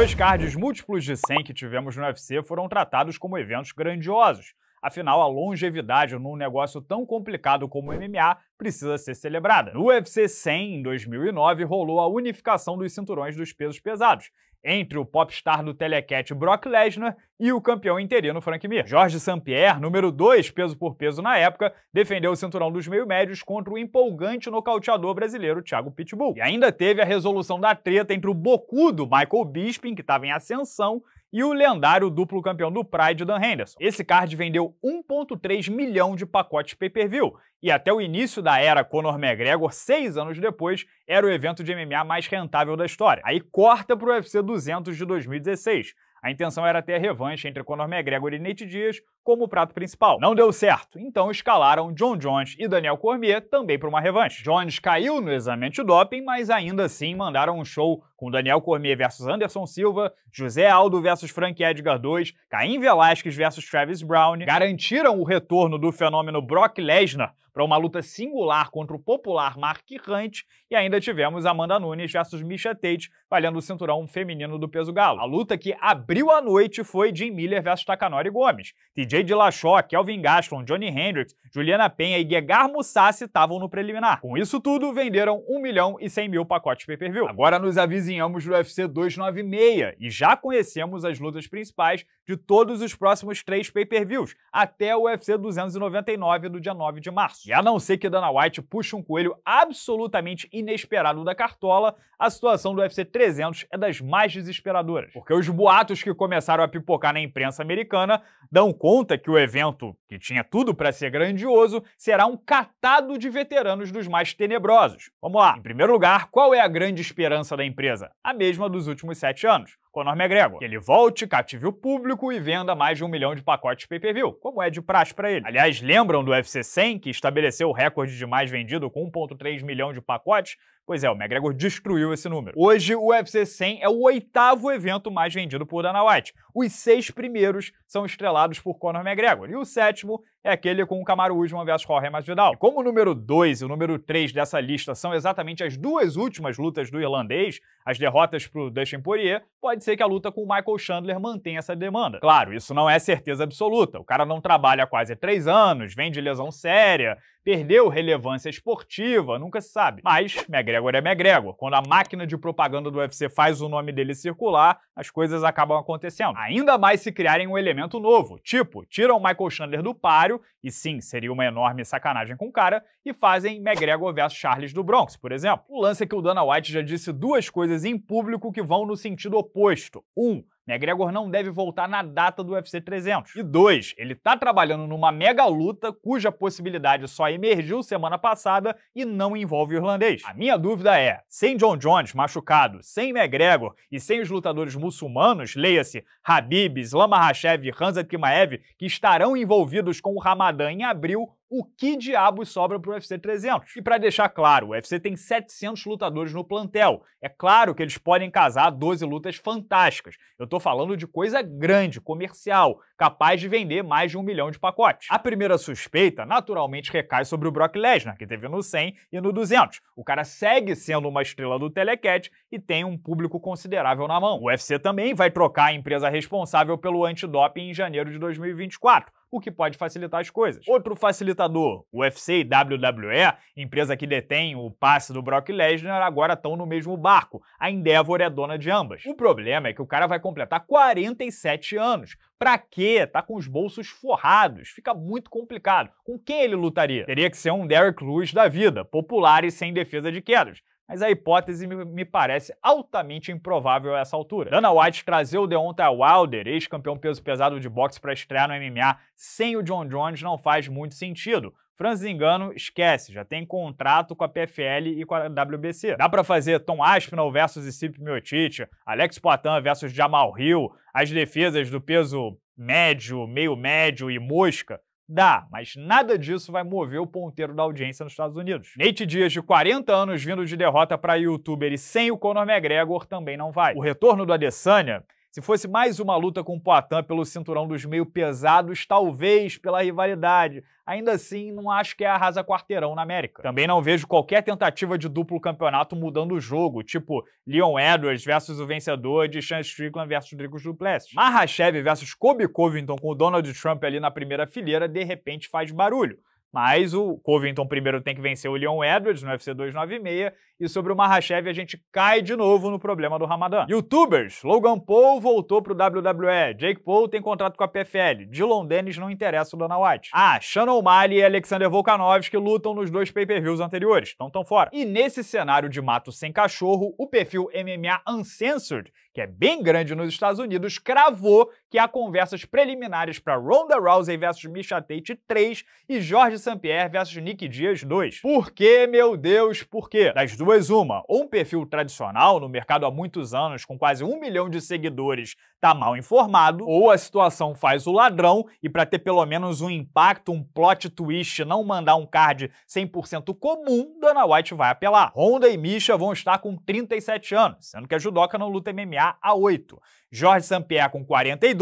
Dois cards múltiplos de 100 que tivemos no UFC foram tratados como eventos grandiosos, Afinal, a longevidade num negócio tão complicado como o MMA precisa ser celebrada. No UFC 100, em 2009, rolou a unificação dos cinturões dos pesos pesados, entre o popstar do telecat Brock Lesnar e o campeão interino Frank Mir. Jorge St-Pierre, número 2 peso por peso na época, defendeu o cinturão dos meio-médios contra o empolgante nocauteador brasileiro Thiago Pitbull. E ainda teve a resolução da treta entre o bocudo Michael Bisping, que estava em ascensão, e o lendário duplo campeão do Pride, Dan Henderson. Esse card vendeu 1,3 milhão de pacotes pay-per-view, e até o início da era Conor McGregor, seis anos depois, era o evento de MMA mais rentável da história. Aí corta para o UFC 200 de 2016. A intenção era ter a revanche entre Conor McGregor e Nate Diaz, como prato principal. Não deu certo, então escalaram John Jones e Daniel Cormier também para uma revanche. Jones caiu no exame antidoping, mas ainda assim mandaram um show com Daniel Cormier versus Anderson Silva, José Aldo versus Frank Edgar II, Caim Velasquez versus Travis Brown, garantiram o retorno do fenômeno Brock Lesnar para uma luta singular contra o popular Mark Hunt e ainda tivemos Amanda Nunes versus Misha Tate, valendo o cinturão feminino do peso galo. A luta que abriu a noite foi Jim Miller versus Takanori Gomes, TJ Jade Lachó, Kelvin Gaston, Johnny Hendricks, Juliana Penha e Gegar Mussassi estavam no preliminar. Com isso tudo, venderam 1 milhão e 100 mil pacotes pay-per-view. Agora nos avizinhamos do UFC 296 e já conhecemos as lutas principais de todos os próximos três pay-per-views, até o UFC 299 do dia 9 de março. E a não ser que Dana White puxe um coelho absolutamente inesperado da cartola, a situação do UFC 300 é das mais desesperadoras. Porque os boatos que começaram a pipocar na imprensa americana dão conta conta que o evento, que tinha tudo para ser grandioso, será um catado de veteranos dos mais tenebrosos. Vamos lá. Em primeiro lugar, qual é a grande esperança da empresa? A mesma dos últimos sete anos Conor McGregor. Que ele volte, cative o público e venda mais de um milhão de pacotes pay-per-view, como é de praxe para ele. Aliás, lembram do UFC 100, que estabeleceu o recorde de mais vendido com 1,3 milhão de pacotes? Pois é, o McGregor destruiu esse número. Hoje, o UFC 100 é o oitavo evento mais vendido por Dana White. Os seis primeiros são estrelados por Conor McGregor e o sétimo é aquele com o Camaro Usman versus Jorge Masvidal. E como o número 2 e o número 3 dessa lista são exatamente as duas últimas lutas do irlandês, as derrotas para o Dustin Poirier, pode ser que a luta com o Michael Chandler mantenha essa demanda. Claro, isso não é certeza absoluta. O cara não trabalha há quase três anos, vem de lesão séria, Perdeu relevância esportiva, nunca se sabe. Mas McGregor é McGregor. Quando a máquina de propaganda do UFC faz o nome dele circular, as coisas acabam acontecendo. Ainda mais se criarem um elemento novo, tipo, tiram Michael Chandler do páreo, e sim, seria uma enorme sacanagem com o cara, e fazem McGregor vs Charles do Bronx, por exemplo. O lance é que o Dana White já disse duas coisas em público que vão no sentido oposto. Um, McGregor não deve voltar na data do UFC 300. E dois, ele está trabalhando numa mega luta cuja possibilidade só emergiu semana passada e não envolve o irlandês. A minha dúvida é, sem John Jones machucado, sem McGregor e sem os lutadores muçulmanos, leia-se Habib, Islam Rachev e Hamza Kimaev, que estarão envolvidos com o Ramadã em abril, o que diabos sobra para o UFC 300. E para deixar claro, o UFC tem 700 lutadores no plantel. É claro que eles podem casar 12 lutas fantásticas. Eu estou falando de coisa grande, comercial, capaz de vender mais de um milhão de pacotes. A primeira suspeita, naturalmente, recai sobre o Brock Lesnar, que teve no 100 e no 200. O cara segue sendo uma estrela do Telecat e tem um público considerável na mão. O UFC também vai trocar a empresa responsável pelo antidoping em janeiro de 2024 o que pode facilitar as coisas. Outro facilitador, UFC e WWE, empresa que detém o passe do Brock Lesnar, agora estão no mesmo barco. A Endeavor é dona de ambas. O problema é que o cara vai completar 47 anos. Pra quê? Tá com os bolsos forrados. Fica muito complicado. Com quem ele lutaria? Teria que ser um Derrick Lewis da vida, popular e sem defesa de quedas mas a hipótese me parece altamente improvável a essa altura. Dana White trazer o Deontay Wilder, ex-campeão peso pesado de boxe, para estrear no MMA sem o John Jones não faz muito sentido. Franz Engano, esquece, já tem contrato com a PFL e com a WBC. Dá para fazer Tom Aspinall versus Isip Miocic, Alex Poitin versus Jamal Hill, as defesas do peso médio, meio médio e mosca, Dá, mas nada disso vai mover o ponteiro da audiência nos Estados Unidos. Nate Dias, de 40 anos, vindo de derrota para youtuber e sem o Conor McGregor, também não vai. O retorno do Adesanya se fosse mais uma luta com o Poitin pelo cinturão dos meio pesados, talvez pela rivalidade. Ainda assim, não acho que é arrasa quarteirão na América. Também não vejo qualquer tentativa de duplo campeonato mudando o jogo, tipo Leon Edwards versus o vencedor de Sean Strickland versus Dricos Duplessis. Marrachev versus Kobe Covington com o Donald Trump ali na primeira fileira, de repente faz barulho. Mas o Covington primeiro tem que vencer o Leon Edwards no UFC 296 e sobre o Mahashev a gente cai de novo no problema do Ramadan. Youtubers, Logan Paul voltou pro WWE, Jake Paul tem contrato com a PFL, Dylan Dennis não interessa o Dana White. Ah, Shannon O'Malley e Alexander Volkanovski lutam nos dois pay-per-views anteriores, então tão fora. E nesse cenário de mato sem cachorro, o perfil MMA Uncensored, que é bem grande nos Estados Unidos, cravou que há conversas preliminares para Ronda Rousey versus Misha Tate 3 e Jorge Samper versus Nick Diaz 2. Por que, meu Deus, por quê? Das duas, uma. Ou um perfil tradicional, no mercado há muitos anos, com quase um milhão de seguidores, tá mal informado, ou a situação faz o ladrão e para ter pelo menos um impacto, um plot twist, não mandar um card 100% comum, Dana White vai apelar. Ronda e Misha vão estar com 37 anos, sendo que a judoca não luta MMA há 8. Jorge Samper com 42,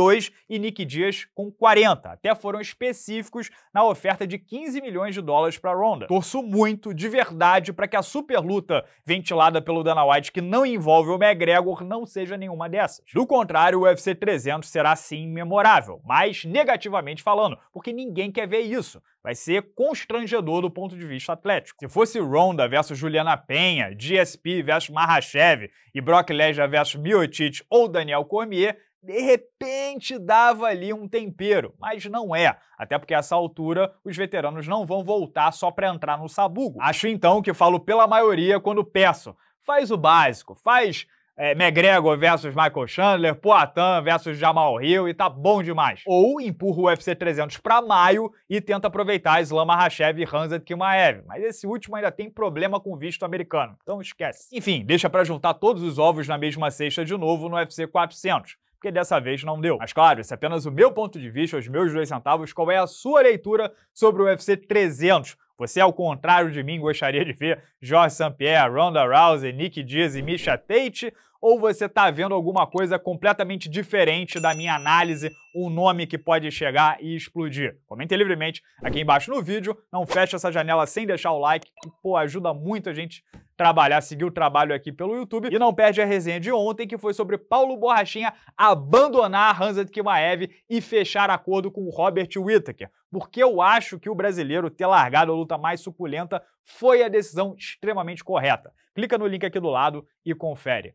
e Nick Dias com 40. Até foram específicos na oferta de 15 milhões de dólares para Ronda. Torço muito, de verdade, para que a super luta ventilada pelo Dana White que não envolve o McGregor não seja nenhuma dessas. Do contrário, o UFC 300 será sim memorável, mas negativamente falando, porque ninguém quer ver isso. Vai ser constrangedor do ponto de vista atlético. Se fosse Ronda versus Juliana Penha, GSP versus Mahashev e Brock Lesnar versus Miocic ou Daniel Cormier, de repente dava ali um tempero, mas não é, até porque a essa altura os veteranos não vão voltar só para entrar no sabugo. Acho então que falo pela maioria quando peço, faz o básico, faz é, McGregor versus Michael Chandler, Poatan versus Jamal Hill e tá bom demais. Ou empurra o UFC 300 para maio e tenta aproveitar Islam Makhachev e Hamzat Kimaev, mas esse último ainda tem problema com visto americano, então esquece. Enfim, deixa para juntar todos os ovos na mesma cesta de novo no UFC 400 porque dessa vez não deu. Mas claro, esse é apenas o meu ponto de vista, os meus dois centavos, qual é a sua leitura sobre o UFC 300? Você, ao contrário de mim, gostaria de ver Jorge St-Pierre, Ronda Rousey, Nick Diaz e Misha Tate? ou você está vendo alguma coisa completamente diferente da minha análise, um nome que pode chegar e explodir? Comente livremente aqui embaixo no vídeo, não feche essa janela sem deixar o like, que pô, ajuda muito a gente trabalhar, seguir o trabalho aqui pelo YouTube. E não perde a resenha de ontem, que foi sobre Paulo Borrachinha abandonar Hansat Kimaev e fechar acordo com Robert Whittaker. Porque eu acho que o brasileiro ter largado a luta mais suculenta foi a decisão extremamente correta. Clica no link aqui do lado e confere.